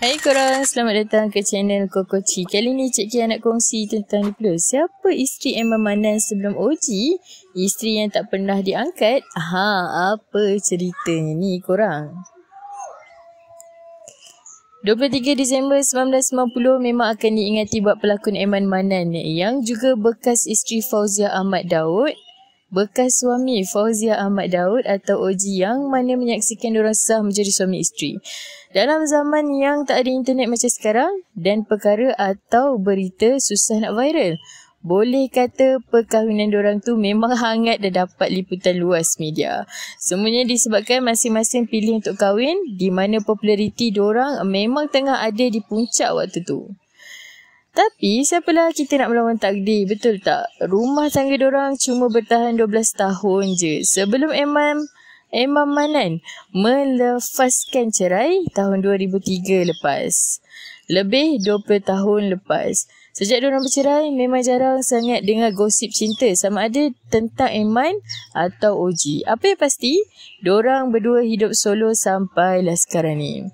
Hai korang, selamat datang ke channel Koko Chi. Kali ni Cik Kia nak kongsi tentang ni pula. Siapa isteri yang memanan sebelum OG? Isteri yang tak pernah diangkat? Aha, apa cerita ni korang? 23 Disember 1990 memang akan diingati buat pelakon Eman Manan yang juga bekas isteri Fauzia Ahmad Daud bekas suami Fauzia Ahmad Daud atau Oji yang mana menyaksikan orang sah menjadi suami isteri. Dalam zaman yang tak ada internet macam sekarang dan perkara atau berita susah nak viral. Boleh kata perkahwinan orang tu memang hangat dan dapat liputan luas media. Semuanya disebabkan masing-masing pilih untuk kahwin di mana populariti orang memang tengah ada di puncak waktu tu. Tapi siapalah kita nak melawan takdir Betul tak? Rumah tangga orang cuma bertahan 12 tahun je Sebelum Eman Emma Manan melepaskan cerai tahun 2003 lepas lebih 20 tahun lepas. Sejak diorang bercerai, memang jarang sangat dengar gosip cinta sama ada tentang Iman atau Oji. Apa yang pasti, diorang berdua hidup solo sampai lah sekarang ni.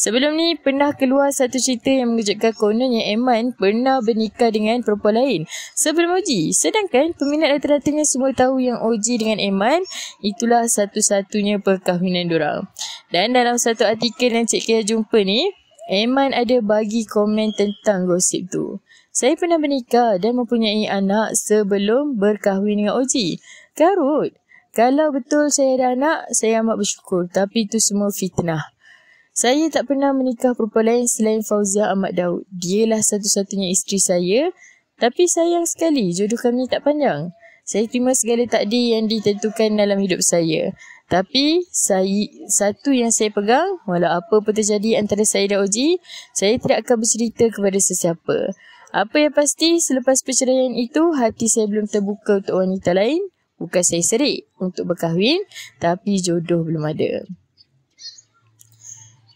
Sebelum ni, pernah keluar satu cerita yang mengejutkan kononnya Iman pernah bernikah dengan perempuan lain sebelum Oji. Sedangkan, peminat rata-ratanya semua tahu yang Oji dengan Iman itulah satu-satunya perkahwinan diorang. Dan dalam satu artikel yang Cik Kia jumpa ni, Eman ada bagi komen tentang gosip tu. Saya pernah menikah dan mempunyai anak sebelum berkahwin dengan Oji. Karut. Kalau betul saya ada anak, saya amat bersyukur. Tapi itu semua fitnah. Saya tak pernah menikah perempuan lain selain Fauzia Ahmad Daud. Dialah satu-satunya isteri saya. Tapi sayang sekali, jodoh kami tak panjang. Saya terima segala takdir yang ditentukan dalam hidup saya. Tapi saya, satu yang saya pegang, walau apa pun terjadi antara saya dan Oji, saya tidak akan bercerita kepada sesiapa. Apa yang pasti, selepas perceraian itu, hati saya belum terbuka untuk wanita lain. Bukan saya serik untuk berkahwin, tapi jodoh belum ada.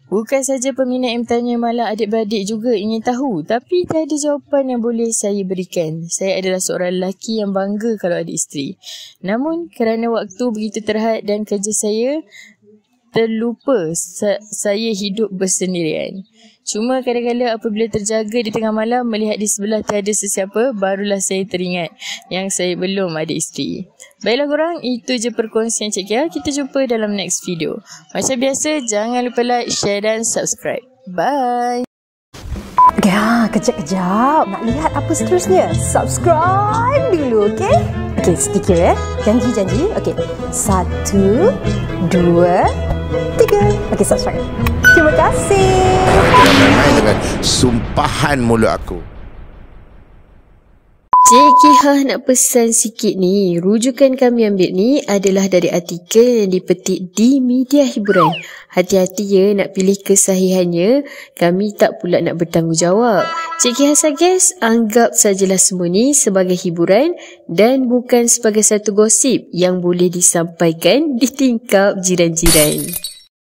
Bukan saja peminat yang bertanya malah adik-beradik juga ingin tahu tapi tak ada jawapan yang boleh saya berikan. Saya adalah seorang lelaki yang bangga kalau ada isteri. Namun kerana waktu begitu terhad dan kerja saya terlupa saya hidup bersendirian. Cuma kadang-kadang apabila terjaga di tengah malam melihat di sebelah tiada sesiapa barulah saya teringat yang saya belum ada isteri. Baiklah korang, itu je perkongsian Cik Kia. Ya. Kita jumpa dalam next video. Macam biasa, jangan lupa like, share dan subscribe. Bye! Ya, kejap-kejap. Nak lihat apa seterusnya? Subscribe dulu, okey? Okey, stick ya. Eh. Janji-janji. Okey, satu, dua, tiga. Okay, subscribe. Terima kasih. dengan sumpahan mulut aku. JKH ha nak pesan sikit ni Rujukan kami ambil ni adalah dari artikel yang dipetik di media hiburan Hati-hati ya nak pilih kesahihannya Kami tak pula nak bertanggungjawab JKH ha suggest anggap sajalah semua ni sebagai hiburan Dan bukan sebagai satu gosip yang boleh disampaikan di tingkap jiran-jiran